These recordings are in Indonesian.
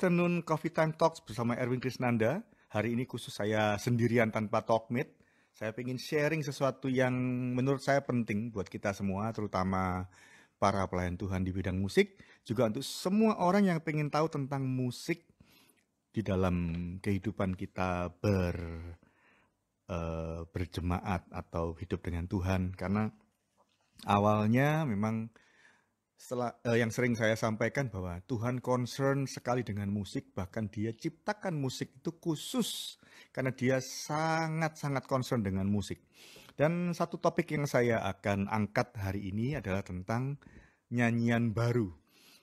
afternoon Coffee Time Talks bersama Erwin Krisnanda. Hari ini khusus saya sendirian tanpa talk meet. Saya ingin sharing sesuatu yang menurut saya penting buat kita semua, terutama para pelayan Tuhan di bidang musik. Juga untuk semua orang yang ingin tahu tentang musik di dalam kehidupan kita ber uh, berjemaat atau hidup dengan Tuhan. Karena awalnya memang setelah eh, yang sering saya sampaikan bahwa Tuhan concern sekali dengan musik bahkan dia ciptakan musik itu khusus karena dia sangat-sangat concern dengan musik. Dan satu topik yang saya akan angkat hari ini adalah tentang nyanyian baru.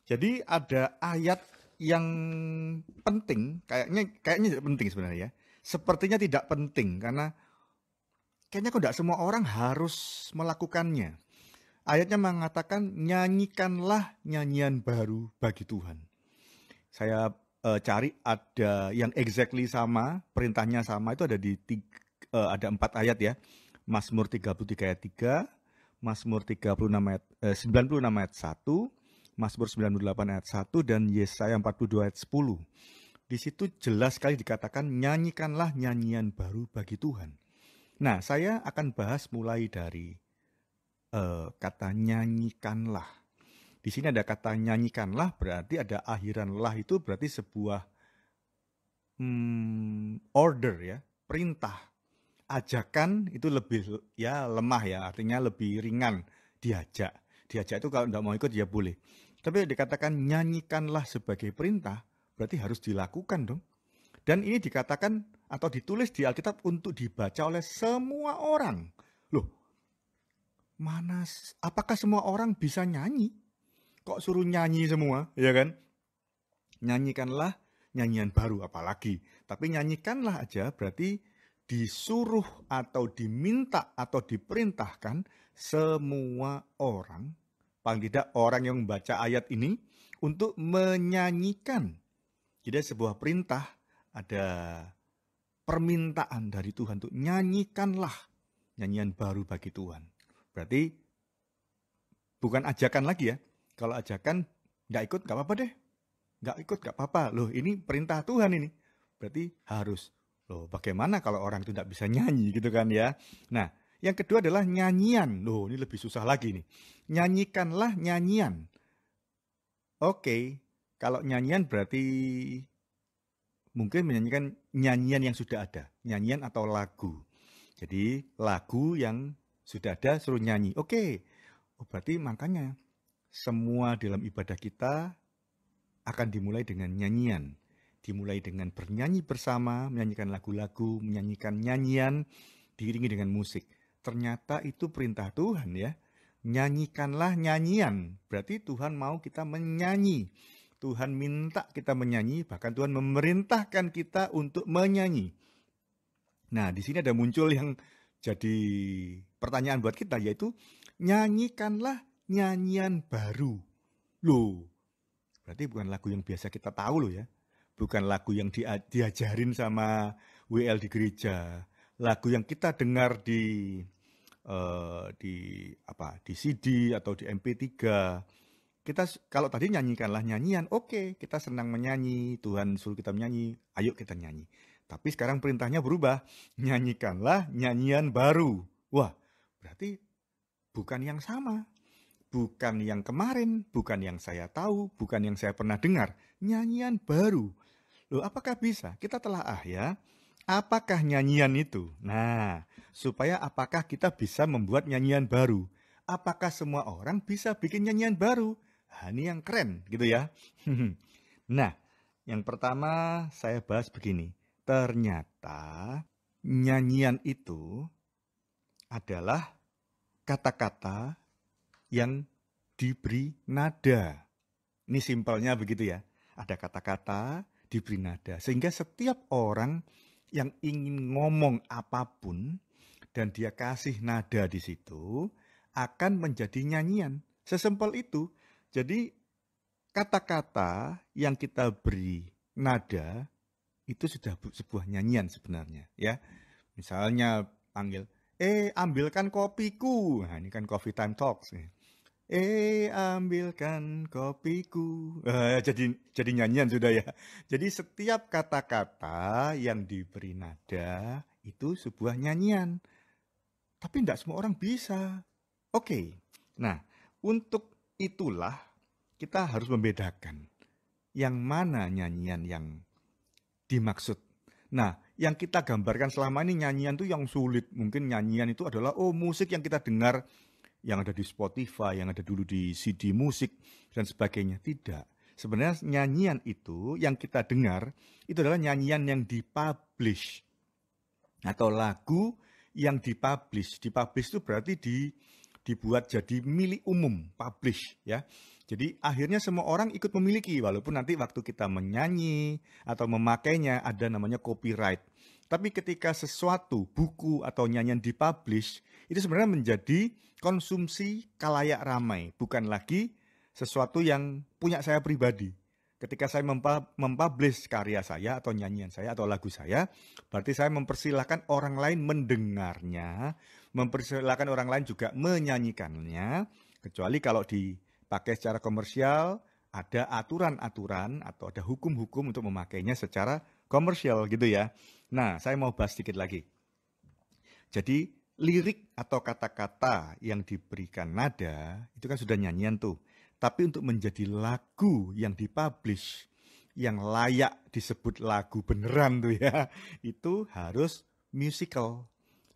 Jadi ada ayat yang penting kayaknya kayaknya tidak penting sebenarnya ya. Sepertinya tidak penting karena kayaknya kok tidak semua orang harus melakukannya Ayatnya mengatakan nyanyikanlah nyanyian baru bagi Tuhan. Saya uh, cari ada yang exactly sama, perintahnya sama itu ada di tiga, uh, e, ada empat ayat ya. Mazmur 33 ayat 3, Mazmur 36 ayat eh, 96 ayat 1, Mazmur 98 ayat 1 dan Yesaya 42 ayat 10. Di situ jelas sekali dikatakan nyanyikanlah nyanyian baru bagi Tuhan. Nah, saya akan bahas mulai dari uh, kata nyanyikanlah. Di sini ada kata nyanyikanlah berarti ada akhiran lah itu berarti sebuah hmm, order ya, perintah. Ajakan itu lebih ya lemah ya, artinya lebih ringan diajak. Diajak itu kalau tidak mau ikut ya boleh. Tapi dikatakan nyanyikanlah sebagai perintah, berarti harus dilakukan dong. Dan ini dikatakan atau ditulis di Alkitab untuk dibaca oleh semua orang. Loh, mana apakah semua orang bisa nyanyi? Kok suruh nyanyi semua, ya kan? Nyanyikanlah nyanyian baru apalagi. Tapi nyanyikanlah aja berarti disuruh atau diminta atau diperintahkan semua orang, paling tidak orang yang membaca ayat ini untuk menyanyikan. Jadi sebuah perintah ada permintaan dari Tuhan untuk nyanyikanlah nyanyian baru bagi Tuhan. Berarti bukan ajakan lagi ya. Kalau ajakan nggak ikut nggak apa-apa deh. Nggak ikut nggak apa-apa. Loh ini perintah Tuhan ini. Berarti harus. Loh bagaimana kalau orang itu nggak bisa nyanyi gitu kan ya. Nah yang kedua adalah nyanyian. Loh ini lebih susah lagi nih. Nyanyikanlah nyanyian. Oke, kalau nyanyian berarti mungkin menyanyikan nyanyian yang sudah ada, nyanyian atau lagu. Jadi lagu yang sudah ada suruh nyanyi. Oke. Okay. Oh, berarti makanya semua dalam ibadah kita akan dimulai dengan nyanyian. Dimulai dengan bernyanyi bersama, menyanyikan lagu-lagu, menyanyikan nyanyian, diiringi dengan musik. Ternyata itu perintah Tuhan ya. Nyanyikanlah nyanyian. Berarti Tuhan mau kita menyanyi. Tuhan minta kita menyanyi, bahkan Tuhan memerintahkan kita untuk menyanyi. Nah, di sini ada muncul yang jadi pertanyaan buat kita yaitu nyanyikanlah nyanyian baru. Loh, berarti bukan lagu yang biasa kita tahu loh ya. Bukan lagu yang dia, diajarin sama WL di gereja. Lagu yang kita dengar di uh, di apa di CD atau di MP3 kita kalau tadi nyanyikanlah nyanyian, oke, okay, kita senang menyanyi, Tuhan suruh kita menyanyi, ayo kita nyanyi. Tapi sekarang perintahnya berubah, nyanyikanlah nyanyian baru. Wah, Berarti bukan yang sama, bukan yang kemarin, bukan yang saya tahu, bukan yang saya pernah dengar. Nyanyian baru. Loh, apakah bisa? Kita telah ah ya. Apakah nyanyian itu? Nah, supaya apakah kita bisa membuat nyanyian baru? Apakah semua orang bisa bikin nyanyian baru? Nah, ini yang keren gitu ya. nah, yang pertama saya bahas begini. Ternyata nyanyian itu adalah kata-kata yang diberi nada. Ini simpelnya begitu ya. Ada kata-kata diberi nada. Sehingga setiap orang yang ingin ngomong apapun dan dia kasih nada di situ akan menjadi nyanyian. Sesimpel itu. Jadi kata-kata yang kita beri nada itu sudah sebuah nyanyian sebenarnya ya. Misalnya panggil Eh, ambilkan kopiku. Nah, ini kan Coffee Time Talks. Eh, ambilkan kopiku. Eh, jadi jadi nyanyian sudah ya. Jadi setiap kata-kata yang diberi nada itu sebuah nyanyian. Tapi tidak semua orang bisa. Oke. Okay. Nah, untuk itulah kita harus membedakan yang mana nyanyian yang dimaksud. Nah, yang kita gambarkan selama ini nyanyian itu yang sulit. Mungkin nyanyian itu adalah oh musik yang kita dengar yang ada di Spotify, yang ada dulu di CD musik dan sebagainya. Tidak. Sebenarnya nyanyian itu yang kita dengar itu adalah nyanyian yang dipublish atau lagu yang dipublish. Dipublish itu berarti di dibuat jadi milik umum, publish ya. Jadi akhirnya semua orang ikut memiliki walaupun nanti waktu kita menyanyi atau memakainya ada namanya copyright. Tapi ketika sesuatu buku atau nyanyian dipublish itu sebenarnya menjadi konsumsi kalayak ramai, bukan lagi sesuatu yang punya saya pribadi. Ketika saya mempublish karya saya atau nyanyian saya atau lagu saya, berarti saya mempersilahkan orang lain mendengarnya, mempersilahkan orang lain juga menyanyikannya, kecuali kalau di pakai secara komersial, ada aturan-aturan atau ada hukum-hukum untuk memakainya secara komersial gitu ya. Nah, saya mau bahas sedikit lagi. Jadi, lirik atau kata-kata yang diberikan nada itu kan sudah nyanyian tuh. Tapi untuk menjadi lagu yang dipublish yang layak disebut lagu beneran tuh ya, itu harus musical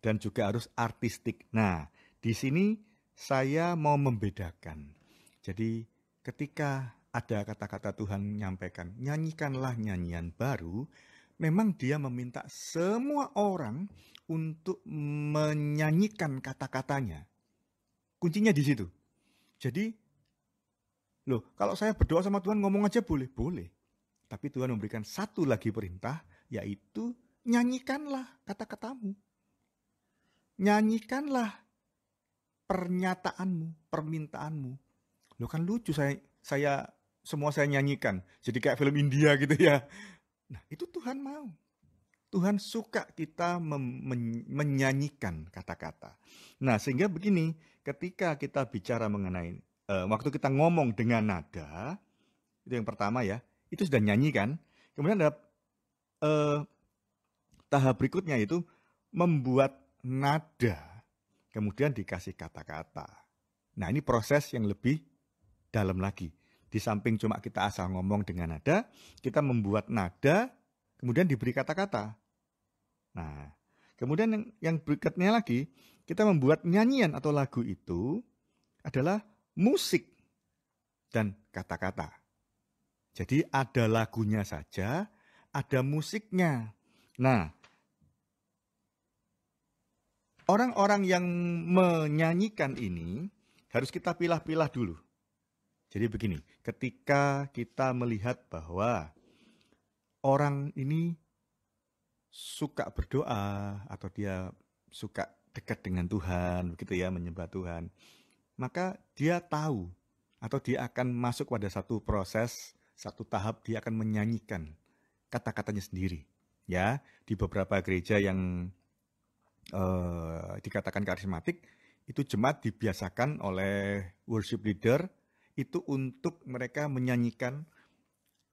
dan juga harus artistik. Nah, di sini saya mau membedakan jadi ketika ada kata-kata Tuhan menyampaikan, nyanyikanlah nyanyian baru, memang dia meminta semua orang untuk menyanyikan kata-katanya. Kuncinya di situ. Jadi, loh, kalau saya berdoa sama Tuhan ngomong aja boleh, boleh. Tapi Tuhan memberikan satu lagi perintah, yaitu nyanyikanlah kata-katamu. Nyanyikanlah pernyataanmu, permintaanmu. Lo kan lucu saya saya semua saya nyanyikan. Jadi kayak film India gitu ya. Nah, itu Tuhan mau. Tuhan suka kita menyanyikan kata-kata. Nah, sehingga begini, ketika kita bicara mengenai uh, waktu kita ngomong dengan nada, itu yang pertama ya, itu sudah nyanyikan Kemudian ada uh, tahap berikutnya itu membuat nada, kemudian dikasih kata-kata. Nah, ini proses yang lebih dalam lagi. Di samping cuma kita asal ngomong dengan nada, kita membuat nada, kemudian diberi kata-kata. Nah, kemudian yang, yang berikutnya lagi, kita membuat nyanyian atau lagu itu adalah musik dan kata-kata. Jadi ada lagunya saja, ada musiknya. Nah, orang-orang yang menyanyikan ini harus kita pilah-pilah dulu. Jadi begini, ketika kita melihat bahwa orang ini suka berdoa atau dia suka dekat dengan Tuhan, begitu ya, menyembah Tuhan, maka dia tahu atau dia akan masuk pada satu proses, satu tahap dia akan menyanyikan kata-katanya sendiri. Ya, di beberapa gereja yang eh, dikatakan karismatik itu jemaat dibiasakan oleh worship leader itu untuk mereka menyanyikan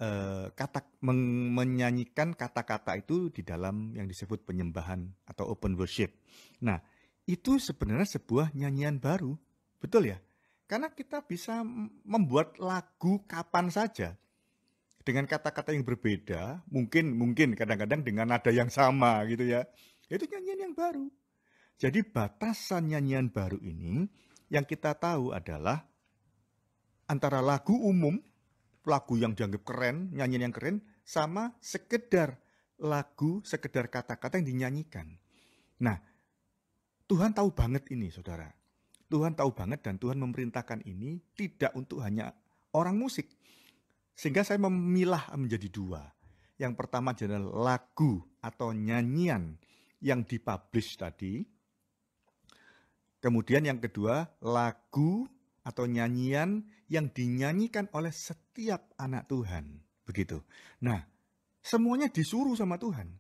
uh, eh, kata men menyanyikan kata-kata itu di dalam yang disebut penyembahan atau open worship. Nah, itu sebenarnya sebuah nyanyian baru, betul ya? Karena kita bisa membuat lagu kapan saja dengan kata-kata yang berbeda, mungkin mungkin kadang-kadang dengan nada yang sama gitu ya. Itu nyanyian yang baru. Jadi batasan nyanyian baru ini yang kita tahu adalah antara lagu umum, lagu yang dianggap keren, nyanyian yang keren, sama sekedar lagu, sekedar kata-kata yang dinyanyikan. Nah, Tuhan tahu banget ini, saudara. Tuhan tahu banget dan Tuhan memerintahkan ini tidak untuk hanya orang musik. Sehingga saya memilah menjadi dua. Yang pertama adalah lagu atau nyanyian yang dipublish tadi. Kemudian yang kedua lagu atau nyanyian yang dinyanyikan oleh setiap anak Tuhan. Begitu. Nah, semuanya disuruh sama Tuhan.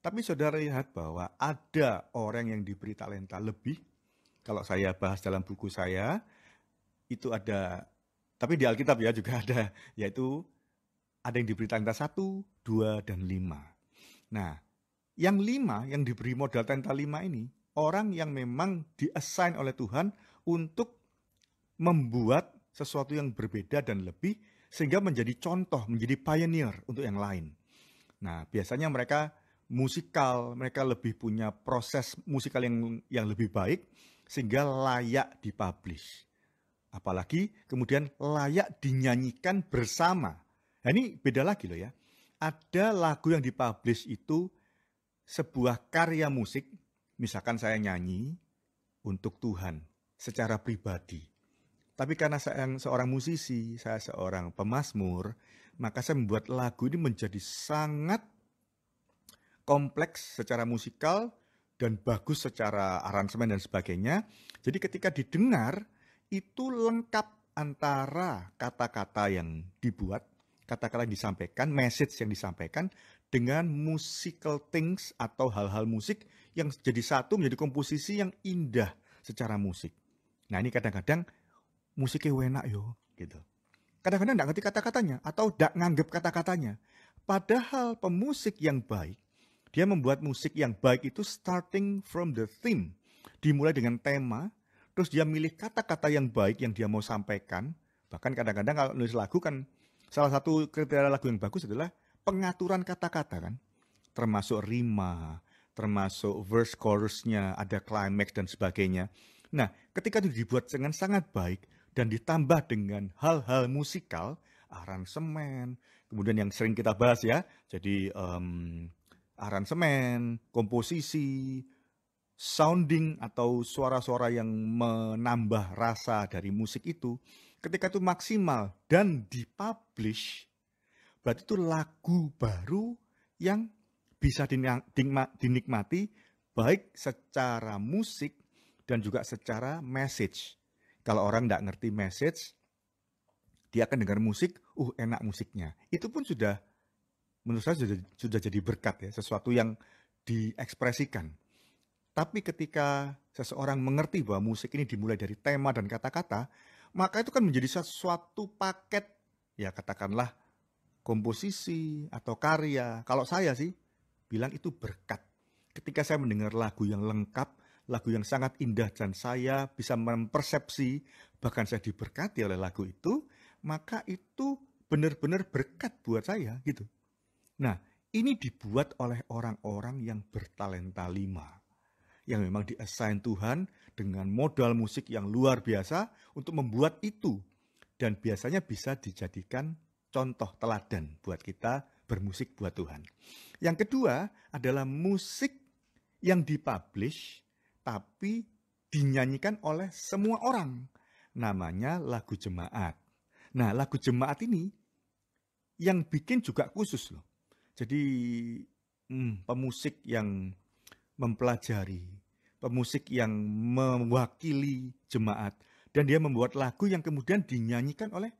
Tapi saudara lihat bahwa ada orang yang diberi talenta lebih. Kalau saya bahas dalam buku saya, itu ada, tapi di Alkitab ya juga ada, yaitu ada yang diberi talenta satu, dua, dan lima. Nah, yang lima, yang diberi modal talenta lima ini, orang yang memang diassign oleh Tuhan untuk membuat sesuatu yang berbeda dan lebih sehingga menjadi contoh, menjadi pioneer untuk yang lain. Nah, biasanya mereka musikal, mereka lebih punya proses musikal yang yang lebih baik sehingga layak dipublish. Apalagi kemudian layak dinyanyikan bersama. Nah, ini beda lagi loh ya. Ada lagu yang dipublish itu sebuah karya musik, misalkan saya nyanyi untuk Tuhan secara pribadi tapi karena saya seorang musisi, saya seorang pemasmur, maka saya membuat lagu ini menjadi sangat kompleks secara musikal dan bagus secara aransemen dan sebagainya. Jadi ketika didengar itu lengkap antara kata-kata yang dibuat, kata-kata yang disampaikan, message yang disampaikan dengan musical things atau hal-hal musik yang jadi satu menjadi komposisi yang indah secara musik. Nah ini kadang-kadang musiknya enak yo gitu kadang-kadang nggak ngerti kata-katanya atau nggak nganggep kata-katanya padahal pemusik yang baik dia membuat musik yang baik itu starting from the theme dimulai dengan tema terus dia milih kata-kata yang baik yang dia mau sampaikan bahkan kadang-kadang kalau nulis lagu kan salah satu kriteria lagu yang bagus adalah pengaturan kata-kata kan termasuk rima termasuk verse chorusnya ada climax dan sebagainya nah ketika itu dibuat dengan sangat baik dan ditambah dengan hal-hal musikal, aransemen, kemudian yang sering kita bahas ya, jadi um, aransemen, komposisi, sounding atau suara-suara yang menambah rasa dari musik itu, ketika itu maksimal dan dipublish, berarti itu lagu baru yang bisa dinikmati baik secara musik dan juga secara message. Kalau orang tidak ngerti message, dia akan dengar musik, uh enak musiknya. Itu pun sudah menurut saya sudah, sudah jadi berkat ya, sesuatu yang diekspresikan. Tapi ketika seseorang mengerti bahwa musik ini dimulai dari tema dan kata-kata, maka itu kan menjadi sesuatu paket ya katakanlah komposisi atau karya. Kalau saya sih bilang itu berkat. Ketika saya mendengar lagu yang lengkap, lagu yang sangat indah dan saya bisa mempersepsi bahkan saya diberkati oleh lagu itu, maka itu benar-benar berkat buat saya gitu. Nah, ini dibuat oleh orang-orang yang bertalenta lima. Yang memang diassign Tuhan dengan modal musik yang luar biasa untuk membuat itu. Dan biasanya bisa dijadikan contoh teladan buat kita bermusik buat Tuhan. Yang kedua adalah musik yang dipublish tapi dinyanyikan oleh semua orang. Namanya lagu jemaat. Nah, lagu jemaat ini yang bikin juga khusus loh. Jadi hmm, pemusik yang mempelajari, pemusik yang mewakili jemaat, dan dia membuat lagu yang kemudian dinyanyikan oleh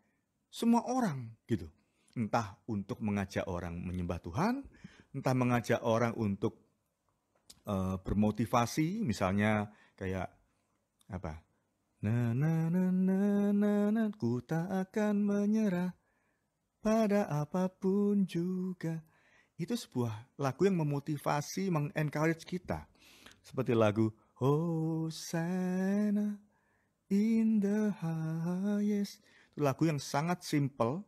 semua orang gitu. Entah untuk mengajak orang menyembah Tuhan, entah mengajak orang untuk uh, bermotivasi misalnya kayak apa na na na na na na ku tak akan menyerah pada apapun juga itu sebuah lagu yang memotivasi mengencourage kita seperti lagu Hosanna in the highest itu lagu yang sangat simple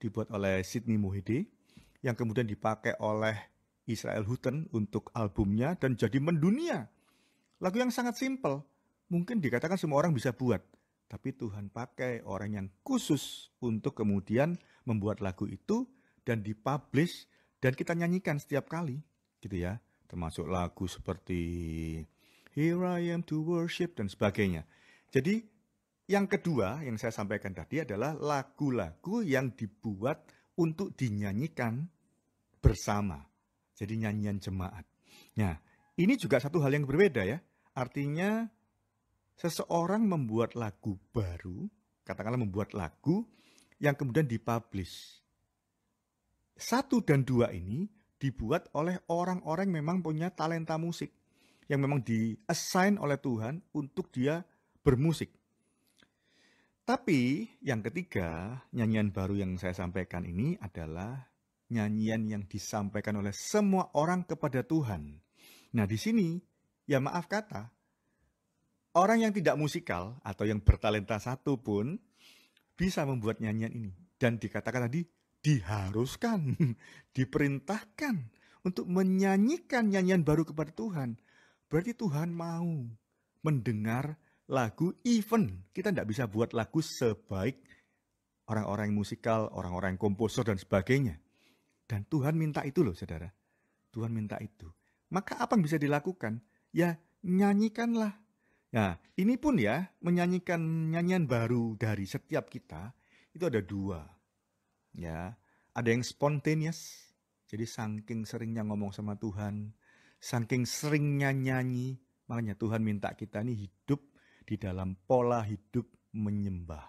dibuat oleh Sydney Muhidi yang kemudian dipakai oleh Israel Hutton untuk albumnya dan jadi mendunia. Lagu yang sangat simpel, mungkin dikatakan semua orang bisa buat, tapi Tuhan pakai orang yang khusus untuk kemudian membuat lagu itu dan dipublish dan kita nyanyikan setiap kali, gitu ya. Termasuk lagu seperti Here I Am to Worship dan sebagainya. Jadi yang kedua yang saya sampaikan tadi adalah lagu-lagu yang dibuat untuk dinyanyikan bersama jadi nyanyian jemaat. Nah, ini juga satu hal yang berbeda ya. Artinya seseorang membuat lagu baru, katakanlah membuat lagu yang kemudian dipublish. Satu dan dua ini dibuat oleh orang-orang yang memang punya talenta musik. Yang memang di-assign oleh Tuhan untuk dia bermusik. Tapi yang ketiga, nyanyian baru yang saya sampaikan ini adalah nyanyian yang disampaikan oleh semua orang kepada Tuhan. Nah, di sini ya maaf kata, orang yang tidak musikal atau yang bertalenta satu pun bisa membuat nyanyian ini dan dikatakan tadi diharuskan, diperintahkan untuk menyanyikan nyanyian baru kepada Tuhan. Berarti Tuhan mau mendengar lagu even kita tidak bisa buat lagu sebaik orang-orang musikal, orang-orang komposer dan sebagainya. Dan Tuhan minta itu loh saudara. Tuhan minta itu. Maka apa yang bisa dilakukan? Ya nyanyikanlah. Nah ini pun ya menyanyikan nyanyian baru dari setiap kita itu ada dua. Ya ada yang spontaneous. Jadi saking seringnya ngomong sama Tuhan, saking seringnya nyanyi, makanya Tuhan minta kita ini hidup di dalam pola hidup menyembah,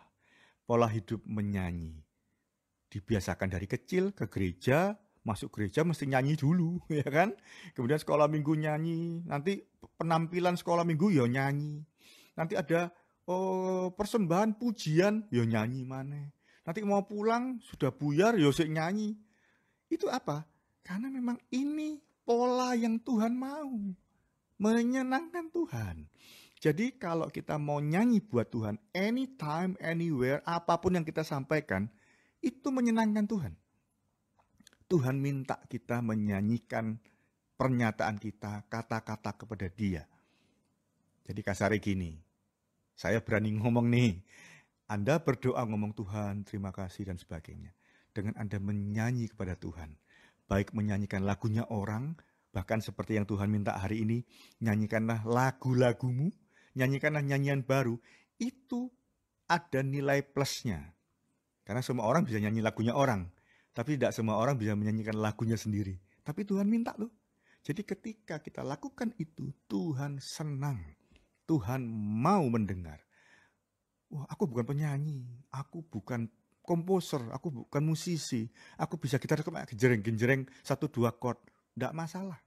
pola hidup menyanyi dibiasakan dari kecil ke gereja, masuk gereja mesti nyanyi dulu, ya kan? Kemudian sekolah minggu nyanyi, nanti penampilan sekolah minggu ya nyanyi. Nanti ada oh, persembahan pujian ya nyanyi mana. Nanti mau pulang sudah buyar ya sik nyanyi. Itu apa? Karena memang ini pola yang Tuhan mau. Menyenangkan Tuhan. Jadi kalau kita mau nyanyi buat Tuhan anytime anywhere apapun yang kita sampaikan, itu menyenangkan Tuhan. Tuhan minta kita menyanyikan pernyataan kita, kata-kata kepada dia. Jadi kasar gini, saya berani ngomong nih, Anda berdoa ngomong Tuhan, terima kasih dan sebagainya. Dengan Anda menyanyi kepada Tuhan, baik menyanyikan lagunya orang, bahkan seperti yang Tuhan minta hari ini, nyanyikanlah lagu-lagumu, nyanyikanlah nyanyian baru, itu ada nilai plusnya. Karena semua orang bisa nyanyi lagunya orang, tapi tidak semua orang bisa menyanyikan lagunya sendiri. Tapi Tuhan minta loh. Jadi ketika kita lakukan itu, Tuhan senang. Tuhan mau mendengar. Wah, aku bukan penyanyi, aku bukan komposer, aku bukan musisi. Aku bisa kita gitar genjreng-genjreng satu dua chord, tidak masalah.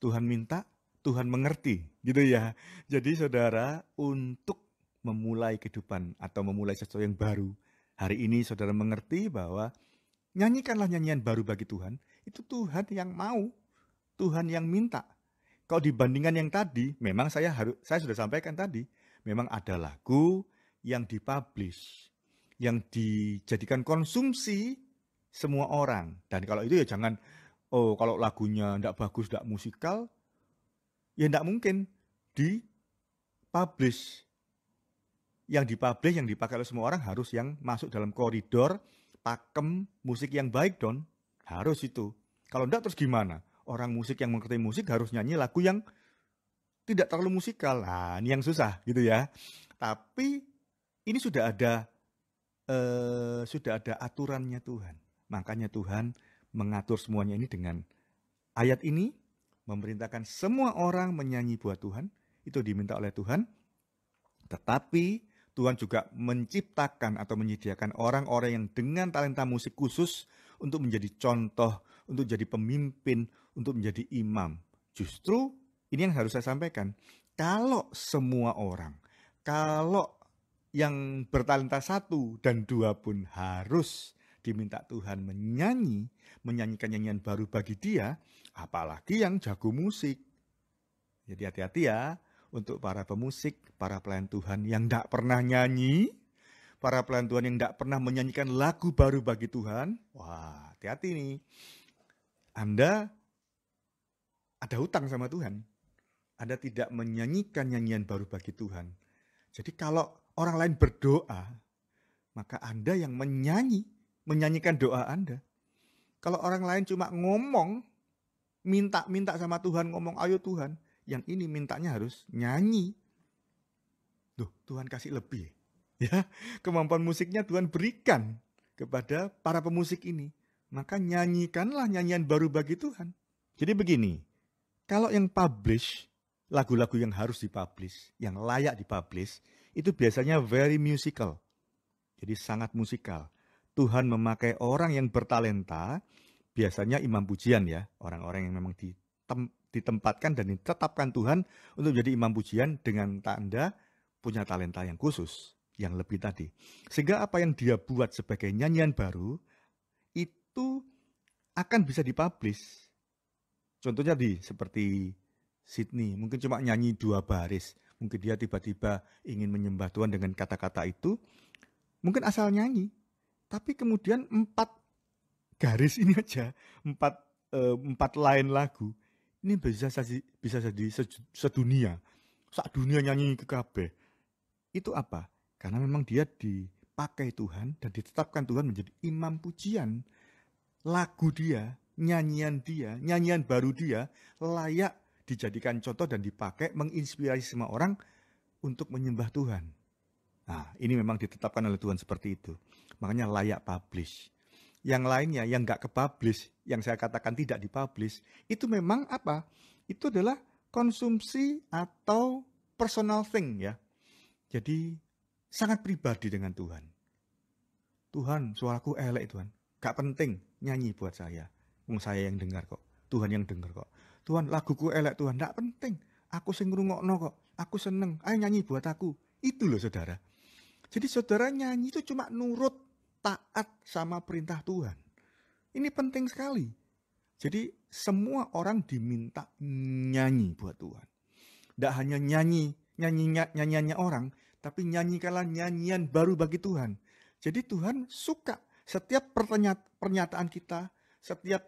Tuhan minta, Tuhan mengerti, gitu ya. Jadi saudara, untuk memulai kehidupan atau memulai sesuatu yang baru, Hari ini saudara mengerti bahwa nyanyikanlah nyanyian baru bagi Tuhan. Itu Tuhan yang mau, Tuhan yang minta. Kalau dibandingkan yang tadi, memang saya harus saya sudah sampaikan tadi, memang ada lagu yang dipublish, yang dijadikan konsumsi semua orang. Dan kalau itu ya jangan oh kalau lagunya tidak bagus, tidak musikal, ya tidak mungkin di publish yang dipublish yang dipakai oleh semua orang harus yang masuk dalam koridor pakem musik yang baik don harus itu kalau enggak terus gimana orang musik yang mengerti musik harus nyanyi lagu yang tidak terlalu musikal nah ini yang susah gitu ya tapi ini sudah ada eh, sudah ada aturannya Tuhan makanya Tuhan mengatur semuanya ini dengan ayat ini memerintahkan semua orang menyanyi buat Tuhan itu diminta oleh Tuhan tetapi Tuhan juga menciptakan atau menyediakan orang-orang yang dengan talenta musik khusus untuk menjadi contoh, untuk jadi pemimpin, untuk menjadi imam. Justru ini yang harus saya sampaikan. Kalau semua orang, kalau yang bertalenta satu dan dua pun harus diminta Tuhan menyanyi, menyanyikan nyanyian baru bagi dia, apalagi yang jago musik. Jadi hati-hati ya, untuk para pemusik, para pelayan Tuhan yang tidak pernah nyanyi, para pelayan Tuhan yang tidak pernah menyanyikan lagu baru bagi Tuhan. Wah, hati-hati nih. Anda ada hutang sama Tuhan. Anda tidak menyanyikan nyanyian baru bagi Tuhan. Jadi kalau orang lain berdoa, maka Anda yang menyanyi, menyanyikan doa Anda. Kalau orang lain cuma ngomong, minta-minta sama Tuhan, ngomong ayo Tuhan yang ini mintanya harus nyanyi. Duh, Tuhan kasih lebih. Ya, kemampuan musiknya Tuhan berikan kepada para pemusik ini. Maka nyanyikanlah nyanyian baru bagi Tuhan. Jadi begini, kalau yang publish, lagu-lagu yang harus dipublish, yang layak dipublish, itu biasanya very musical. Jadi sangat musikal. Tuhan memakai orang yang bertalenta, biasanya imam pujian ya, orang-orang yang memang di ditempatkan dan ditetapkan Tuhan untuk jadi imam pujian dengan tanda punya talenta yang khusus, yang lebih tadi. Sehingga apa yang dia buat sebagai nyanyian baru itu akan bisa dipublish. Contohnya di seperti Sydney, mungkin cuma nyanyi dua baris. Mungkin dia tiba-tiba ingin menyembah Tuhan dengan kata-kata itu. Mungkin asal nyanyi, tapi kemudian empat garis ini aja, empat, eh, empat lain lagu ini bisa saja bisa jadi sedunia saat dunia nyanyi ke KB itu apa karena memang dia dipakai Tuhan dan ditetapkan Tuhan menjadi imam pujian lagu dia nyanyian dia nyanyian baru dia layak dijadikan contoh dan dipakai menginspirasi semua orang untuk menyembah Tuhan. Nah, ini memang ditetapkan oleh Tuhan seperti itu. Makanya layak publish. Yang lainnya yang nggak ke publish yang saya katakan tidak dipublish, itu memang apa? Itu adalah konsumsi atau personal thing ya. Jadi sangat pribadi dengan Tuhan. Tuhan, suaraku elek Tuhan. Gak penting nyanyi buat saya. Wong saya yang dengar kok. Tuhan yang dengar kok. Tuhan, laguku elek Tuhan. Gak penting. Aku sing ngrungokno kok. Aku seneng. Ayo nyanyi buat aku. Itu loh saudara. Jadi saudara nyanyi itu cuma nurut taat sama perintah Tuhan. Ini penting sekali. Jadi semua orang diminta nyanyi buat Tuhan. Tidak hanya nyanyi, nyanyinya nyanyiannya orang, tapi nyanyikanlah nyanyian baru bagi Tuhan. Jadi Tuhan suka setiap pernyataan kita, setiap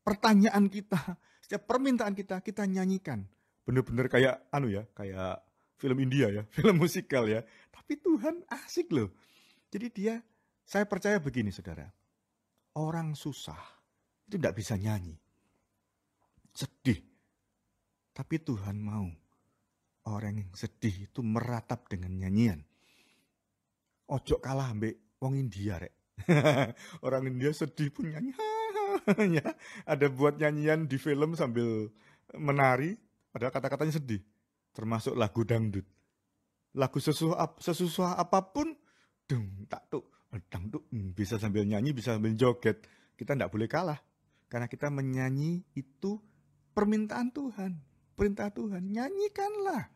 pertanyaan kita, setiap permintaan kita, kita nyanyikan. Bener-bener kayak anu ya, kayak film India ya, film musikal ya. Tapi Tuhan asik loh. Jadi dia, saya percaya begini saudara orang susah itu tidak bisa nyanyi. Sedih. Tapi Tuhan mau orang yang sedih itu meratap dengan nyanyian. Ojo kalah ambek wong India rek. orang India sedih pun nyanyi. Ya, ada buat nyanyian di film sambil menari padahal kata-katanya sedih. Termasuk lagu dangdut. Lagu sesusah, sesusah apapun dung tak tuh Eh, dangdut hmm, bisa sambil nyanyi bisa sambil joget kita tidak boleh kalah karena kita menyanyi itu permintaan Tuhan perintah Tuhan nyanyikanlah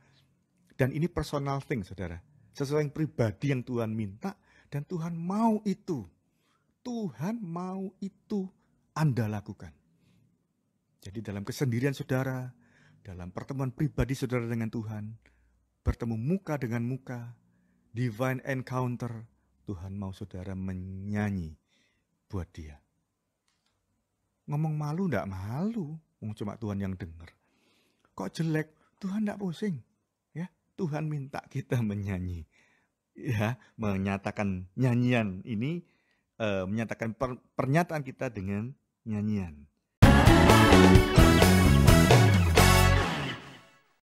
dan ini personal thing saudara sesuai yang pribadi yang Tuhan minta dan Tuhan mau itu Tuhan mau itu Anda lakukan jadi dalam kesendirian saudara dalam pertemuan pribadi saudara dengan Tuhan bertemu muka dengan muka divine encounter Tuhan mau saudara menyanyi buat dia. Ngomong malu ndak malu, cuma Tuhan yang dengar. Kok jelek? Tuhan ndak pusing. Ya, Tuhan minta kita menyanyi. Ya, menyatakan nyanyian ini uh, menyatakan per, pernyataan kita dengan nyanyian.